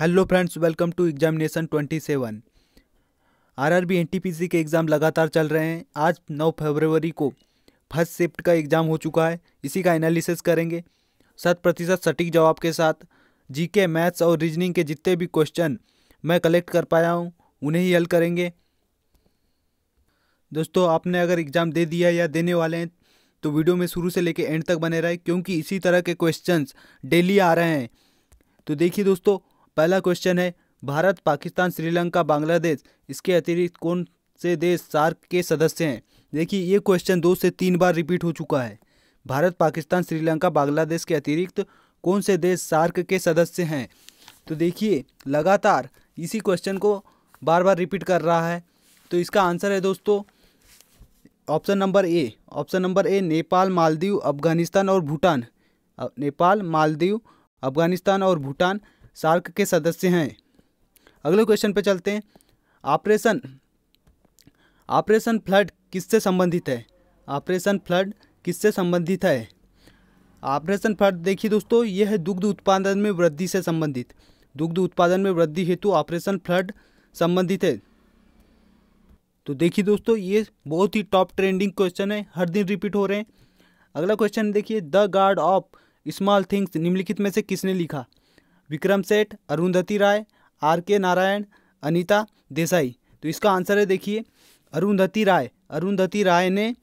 hello friends welcome to examination 27 R R के exam लगातार चल रहे हैं आज 9 फरवरी को फर्स्ट शिफ्ट का एग्ज़ाम हो चुका है इसी का एनालिसिस करेंगे शत प्रतिशत सटीक जवाब के साथ जीके मैथ्स और रीजनिंग के जितने भी क्वेश्चन मैं कलेक्ट कर पाया हूँ उन्हें ही हल करेंगे दोस्तों आपने अगर एग्ज़ाम दे दिया या देने वाले हैं तो वीडियो में शुरू से लेकर एंड तक बने रहे क्योंकि इसी तरह के क्वेश्चंस डेली आ रहे हैं तो देखिए दोस्तों पहला क्वेश्चन है भारत पाकिस्तान श्रीलंका बांग्लादेश इसके अतिरिक्त कौन से देश सार्क के सदस्य हैं देखिए ये क्वेश्चन दो से तीन बार रिपीट हो चुका है भारत पाकिस्तान श्रीलंका बांग्लादेश के अतिरिक्त कौन से देश सार्क के सदस्य हैं तो देखिए लगातार इसी क्वेश्चन को बार बार रिपीट कर रहा है तो इसका आंसर है दोस्तों option number A option number A Nepal Maldives Afghanistan और भूटान नेपाल मालदीव अफगानिस्तान और भूटान सार्क के सदस्य हैं अगले क्वेश्चन पे चलते हैं ऑपरेशन ऑपरेशन फ्लड किससे संबंधित है ऑपरेशन फ्लड किससे संबंधित है ऑपरेशन फ्लड देखिए दोस्तों यह है दुग्ध उत्पादन में वृद्धि से संबंधित दुग्ध उत्पादन में वृद्धि हेतु ऑपरेशन फ्लड संबंधित है तो देखिए दोस्तों ये बहुत ही टॉप ट्रेंडिंग क्वेश्चन है हर दिन रिपीट हो रहे हैं अगला क्वेश्चन देखिए the guard of small things निम्नलिखित में से किसने लिखा विक्रम सेठ अरुंधति राय आर के नारायण अनिता देसाई तो इसका आंसर है देखिए अरुंधति राय अरुंधति राय ने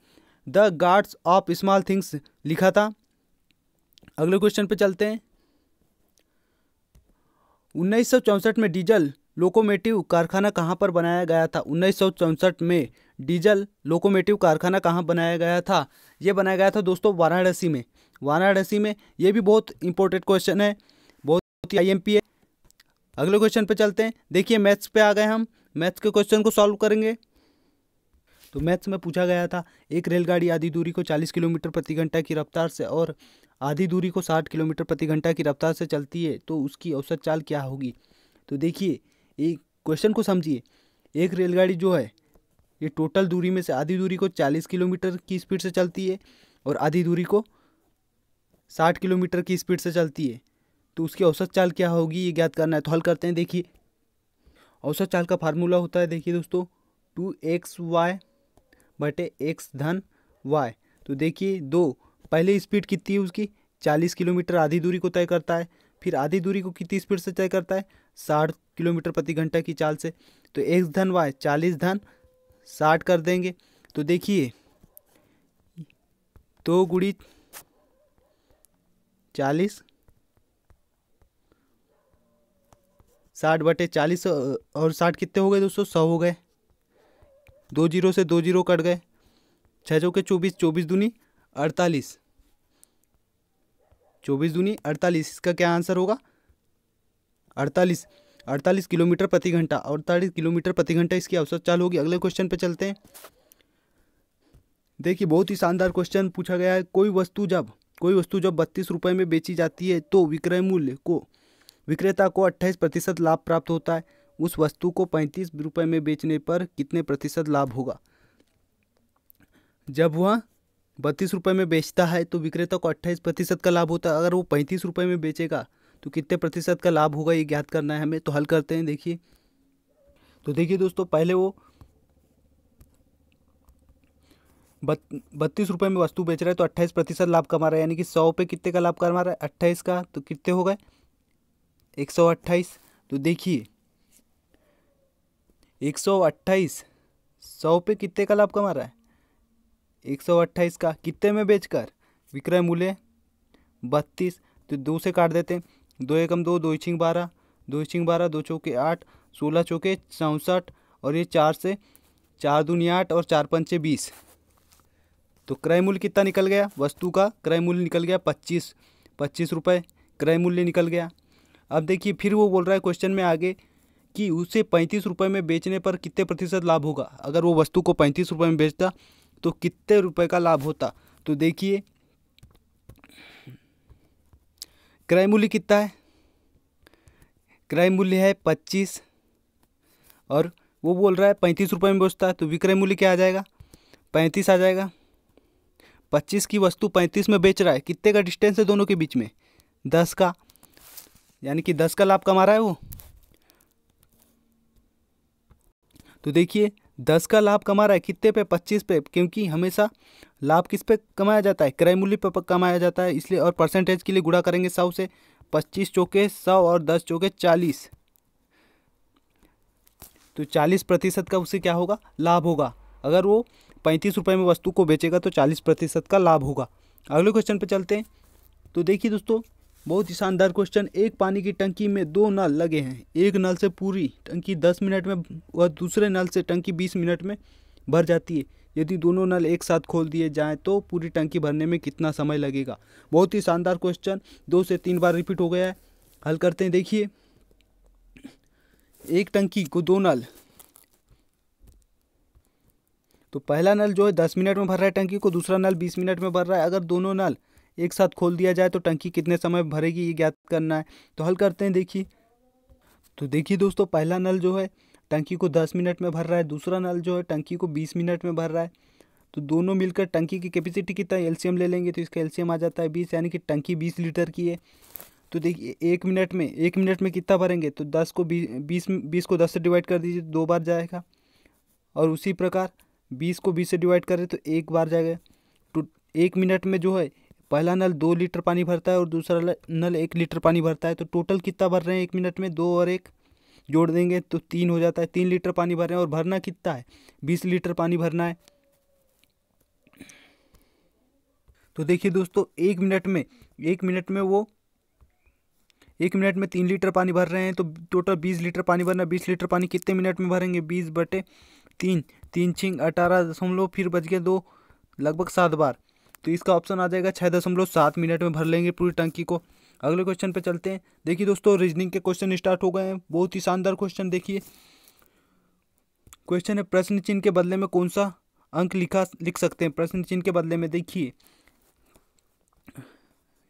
the guards of small things लिखा था अगले क्वेश्चन पे चलते हैं उन्नीस में डीजल लोकोमेटिव कारखाना कहाँ पर बनाया गया था उन्नीस में डीजल लोकोमेटिव कारखाना कहाँ बनाया गया था ये बनाया गया था दोस्तों वाराणसी में वाराणसी में ये भी बहुत इंपॉर्टेंट क्वेश्चन है होती है आई अगले क्वेश्चन पे चलते हैं देखिए मैथ्स पे आ गए हम मैथ्स के क्वेश्चन को सॉल्व करेंगे तो मैथ्स में पूछा गया था एक रेलगाड़ी आधी दूरी को 40 किलोमीटर प्रति घंटा की रफ्तार से और आधी दूरी को 60 किलोमीटर प्रति घंटा की रफ्तार से चलती है तो उसकी औसत चाल क्या होगी तो देखिए एक क्वेश्चन को समझिए एक रेलगाड़ी जो है ये टोटल दूरी में से आधी दूरी को चालीस किलोमीटर की स्पीड से चलती है और आधी दूरी को साठ किलोमीटर की स्पीड से चलती है तो उसकी औसत चाल क्या होगी ये ज्ञात करना है तो हल करते हैं देखिए औसत चाल का फार्मूला होता है देखिए दोस्तों टू एक्स वाई बटे एक्स धन वाई तो देखिए दो पहले स्पीड कितनी है उसकी चालीस किलोमीटर आधी दूरी को तय करता है फिर आधी दूरी को कितनी स्पीड से तय करता है साठ किलोमीटर प्रति घंटा की चाल से तो एक्स धन वाई चालीस धन साठ कर देंगे तो देखिए दो तो गुड़ी चालीस साठ बटे चालीस और साठ कितने हो गए दोस्तों सौ हो गए दो जीरो से दो जीरो कट गए छः चौके चौबीस चौबीस दूनी अड़तालीस चौबीस दूनी अड़तालीस इसका क्या आंसर होगा अड़तालीस अड़तालीस किलोमीटर प्रति घंटा अड़तालीस किलोमीटर प्रति घंटा इसकी अवसर चाल होगी अगले क्वेश्चन पे चलते हैं देखिए बहुत ही शानदार क्वेश्चन पूछा गया है कोई वस्तु जब कोई वस्तु जब बत्तीस रुपये में बेची जाती है तो विक्रय मूल्य को विक्रेता को अट्ठाईस प्रतिशत लाभ प्राप्त होता है उस वस्तु को पैंतीस रुपये में बेचने पर कितने प्रतिशत लाभ होगा जब वह बत्तीस रुपये में बेचता है तो विक्रेता को अट्ठाईस प्रतिशत का लाभ होता है अगर वो पैंतीस रुपये में बेचेगा तो कितने प्रतिशत का लाभ होगा ये ज्ञात करना है हमें तो हल करते हैं देखिए तो देखिए दोस्तों पहले वो बत्तीस रुपये में वस्तु बेच रहा है तो अट्ठाईस प्रतिशत लाभ कमा रहा है यानी कि सौ पे कितने का लाभ कमा रहा है अट्ठाईस का तो कितने हो गए एक सौ अट्ठाईस तो देखिए एक सौ अट्ठाईस सौ पे कितने का लाभ कमा रहा है एक सौ अट्ठाईस का कितने में बेचकर विक्रय मूल्य बत्तीस तो दो से काट देते हैं दो एकम दो दो छिंग बारह दो छिंग बारह दो चौके आठ सोलह चौके चौंसठ और ये चार से चार दूनी आठ और चार पंचे बीस तो क्रय मूल्य कितना निकल गया वस्तु का क्रय मूल्य निकल गया पच्चीस पच्चीस रुपये क्रय मूल्य निकल गया अब देखिए फिर वो बोल रहा है क्वेश्चन में आगे कि उसे पैंतीस रुपये में बेचने पर कितने प्रतिशत लाभ होगा अगर वो वस्तु को पैंतीस रुपये में बेचता तो कितने रुपये का लाभ होता तो देखिए क्रय मूल्य कितना है क्रय मूल्य है पच्चीस और वो बोल रहा है पैंतीस रुपये में बेचता है तो विक्रय मूल्य क्या आ जाएगा पैंतीस आ जाएगा पच्चीस की वस्तु पैंतीस में बेच रहा है कितने का डिस्टेंस है दोनों के बीच में दस का यानी कि दस का लाभ कमा रहा है वो तो देखिए दस का लाभ कमा रहा है कितने पे पच्चीस पे क्योंकि हमेशा लाभ किस पे कमाया जाता है क्रय मूल्य पे कमाया जाता है इसलिए और परसेंटेज के लिए गुड़ा करेंगे सौ से पच्चीस चौके सौ और दस चौके चालीस तो चालीस प्रतिशत का उसे क्या होगा लाभ होगा अगर वो पैंतीस रुपये में वस्तु को बेचेगा तो चालीस प्रतिशत का लाभ होगा अगले क्वेश्चन पर चलते हैं तो देखिए दोस्तों बहुत ही शानदार क्वेश्चन एक पानी की टंकी में दो नल लगे हैं एक नल से पूरी टंकी दस मिनट में व दूसरे नल से टंकी बीस मिनट में भर जाती है यदि दोनों नल एक साथ खोल दिए जाएं तो पूरी टंकी भरने में कितना समय लगेगा बहुत ही शानदार क्वेश्चन दो से तीन बार रिपीट हो गया है हल करते हैं देखिए एक टंकी को दो नल तो पहला नल जो है दस मिनट में भर रहा है टंकी को दूसरा नल बीस मिनट में भर रहा है अगर दोनों नल एक साथ खोल दिया जाए तो टंकी कितने समय भरेगी ये ज्ञात करना है तो हल करते हैं देखिए तो देखिए दोस्तों पहला नल जो है टंकी को दस मिनट में भर रहा है दूसरा नल जो है टंकी को बीस मिनट में भर रहा है तो दोनों मिलकर टंकी की कैपेसिटी कितना एलसीएम ले लेंगे तो इसका एलसीएम आ जाता है बीस यानी कि टंकी बीस लीटर की है तो देखिए एक मिनट में एक मिनट में कितना भरेंगे तो दस को बीस बीस को दस से डिवाइड कर दीजिए दो बार जाएगा और उसी प्रकार बीस को बीस से डिवाइड करें तो एक बार जाएगा तो एक मिनट में जो है पहला नल दो लीटर पानी भरता है और दूसरा नल एक लीटर पानी भरता है तो टोटल कितना भर रहे हैं एक मिनट में दो और एक जोड़ देंगे तो तीन हो जाता है तीन लीटर पानी भर रहे हैं और भरना कितना है बीस लीटर पानी भरना है तो देखिए दोस्तों एक मिनट में एक मिनट में वो एक मिनट में तीन लीटर पानी भर रहे हैं तो टोटल बीस लीटर पानी भरना बीस लीटर पानी कितने मिनट में भरेंगे बीस बटे तीन तीन छिंग अठारह दशमलव फिर बच गए दो लगभग सात बार तो इसका ऑप्शन आ जाएगा छः दशमलव सात मिनट में भर लेंगे पूरी टंकी को अगले क्वेश्चन पे चलते हैं देखिए दोस्तों रीजनिंग के क्वेश्चन स्टार्ट हो गए हैं बहुत ही शानदार क्वेश्चन देखिए क्वेश्चन है प्रश्न चिन्ह के बदले में कौन सा अंक लिखा लिख सकते हैं प्रश्न चिन्ह के बदले में देखिए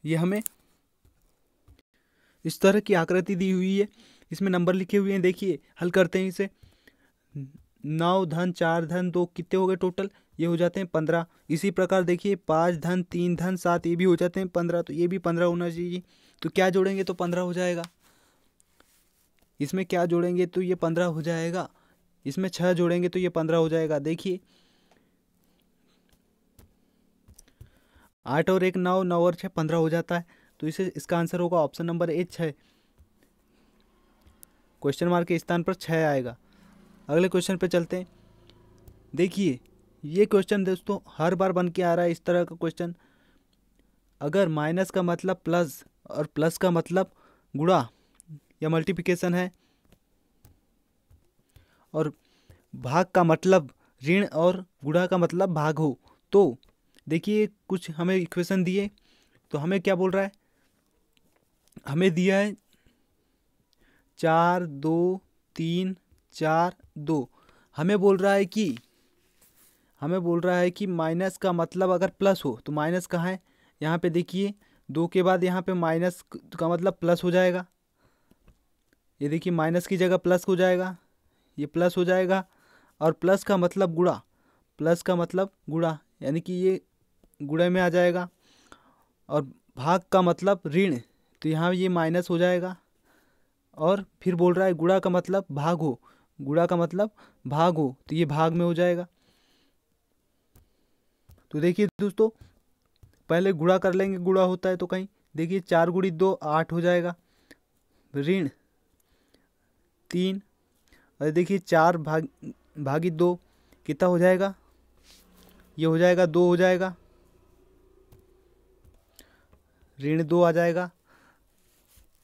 ये हमें इस तरह की आकृति दी हुई है इसमें नंबर लिखे हुए हैं देखिए हल करते हैं इसे नौ धन चार धन दो कितने हो गए टोटल ये हो जाते हैं पंद्रह इसी प्रकार देखिए पाँच धन तीन धन सात ये भी हो जाते हैं पंद्रह तो ये भी पंद्रह होना चाहिए तो क्या जोड़ेंगे तो पंद्रह हो जाएगा इसमें क्या जोड़ेंगे तो ये पंद्रह हो जाएगा इसमें छः जोड़ेंगे तो ये पंद्रह हो जाएगा देखिए आठ और एक नौ नौ और छः पंद्रह हो जाता है तो इसे इसका आंसर होगा ऑप्शन नंबर ए छः क्वेश्चन मार्क के स्थान पर छः आएगा अगले क्वेश्चन पर चलते हैं देखिए ये क्वेश्चन दोस्तों हर बार बन के आ रहा है इस तरह का क्वेश्चन अगर माइनस का मतलब प्लस और प्लस का मतलब गुड़ा या मल्टीप्लिकेशन है और भाग का मतलब ऋण और गुड़ा का मतलब भाग हो तो देखिए कुछ हमें इक्वेशन दिए तो हमें क्या बोल रहा है हमें दिया है चार दो तीन चार दो हमें बोल रहा है कि हमें बोल रहा है कि माइनस का मतलब अगर प्लस हो तो माइनस कहाँ है यहाँ पे देखिए दो के बाद यहाँ पे माइनस का मतलब प्लस हो जाएगा ये देखिए माइनस की जगह प्लस हो जाएगा ये प्लस हो जाएगा और प्लस का मतलब गुड़ा प्लस का मतलब गुड़ा यानी कि ये गुड़े में आ जाएगा और भाग का मतलब ऋण तो यहाँ ये माइनस हो जाएगा और फिर बोल रहा है गुड़ा का मतलब भाग हो गुड़ा का मतलब भाग हो तो ये भाग में हो जाएगा तो देखिए दोस्तों पहले गुड़ा कर लेंगे गुड़ा होता है तो कहीं देखिए चार गुड़ी दो आठ हो जाएगा ऋण तीन और देखिए चार भाग भागी दो कितना हो जाएगा ये हो जाएगा दो हो जाएगा ऋण दो आ जाएगा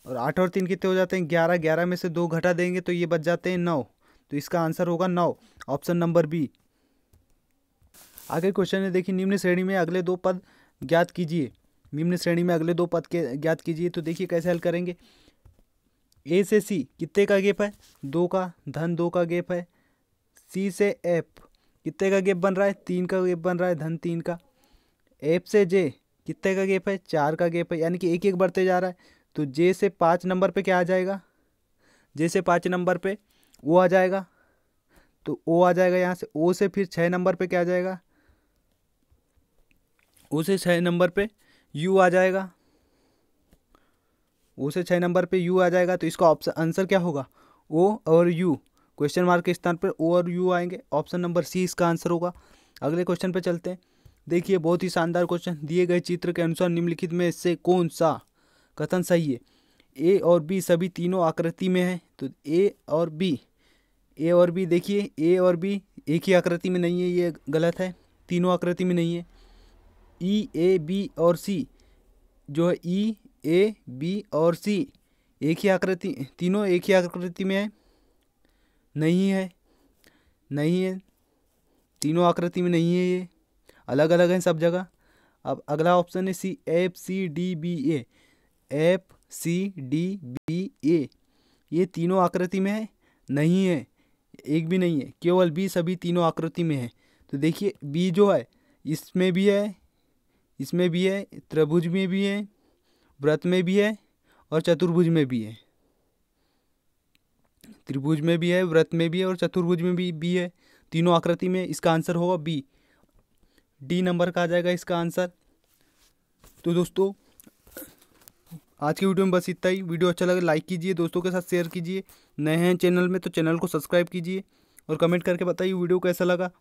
और आठ और तीन कितने हो जाते हैं ग्यारह ग्यारह में से दो घटा देंगे तो ये बच जाते हैं नौ तो इसका आंसर होगा नौ ऑप्शन नंबर बी आगे क्वेश्चन है देखिए निम्न श्रेणी में अगले दो पद ज्ञात कीजिए निम्न श्रेणी में अगले दो पद के ज्ञात कीजिए तो देखिए कैसे हल करेंगे ए से सी कितने का गेप है दो का धन दो का गेप है सी से एफ कितने का गेप बन रहा है तीन का गेप बन रहा है धन तीन का एफ से जे कितने का गेप है चार का गेप है यानी कि एक एक बढ़ते जा रहा है तो जे से पाँच नंबर पर क्या आ जाएगा जे से पाँच नंबर पर वो आ जाएगा तो ओ आ जाएगा यहाँ से ओ से फिर छः नंबर पे क्या आ जाएगा उसे छः नंबर पे यू आ जाएगा उसे छः नंबर पे यू आ जाएगा तो इसका ऑप्शन आंसर क्या होगा ओ और यू क्वेश्चन मार्क के स्थान पर ओ और यू आएंगे ऑप्शन नंबर सी इसका आंसर होगा अगले क्वेश्चन पे चलते हैं देखिए बहुत ही शानदार क्वेश्चन दिए गए चित्र के अनुसार निम्नलिखित में से कौन सा कथन सही है ए और बी सभी तीनों आकृति में है तो ए और बी ए और बी देखिए ए और बी एक ही आकृति में नहीं है ये गलत है तीनों आकृति में नहीं है ई ए बी और सी जो है ई ए बी और सी एक ही आकृति तीनों एक ही आकृति में है नहीं है नहीं है तीनों आकृति में नहीं है ये अलग अलग हैं सब जगह अब अगला ऑप्शन है C F C D B A F C D B A ये तीनों आकृति में है नहीं है एक भी नहीं है केवल बी सभी तीनों आकृति में है तो देखिए बी जो है इसमें भी है इसमें भी है त्रिभुज में भी है व्रत में भी है और चतुर्भुज में भी है त्रिभुज में भी है व्रत में भी है और चतुर्भुज में भी बी है तीनों आकृति में इसका आंसर होगा बी डी नंबर का आ जाएगा इसका आंसर तो दोस्तों आज की वीडियो में बस इतना ही वीडियो अच्छा लगे लाइक कीजिए दोस्तों के साथ शेयर कीजिए नए हैं चैनल में तो चैनल को सब्सक्राइब कीजिए और कमेंट करके बताइए वीडियो कैसा लगा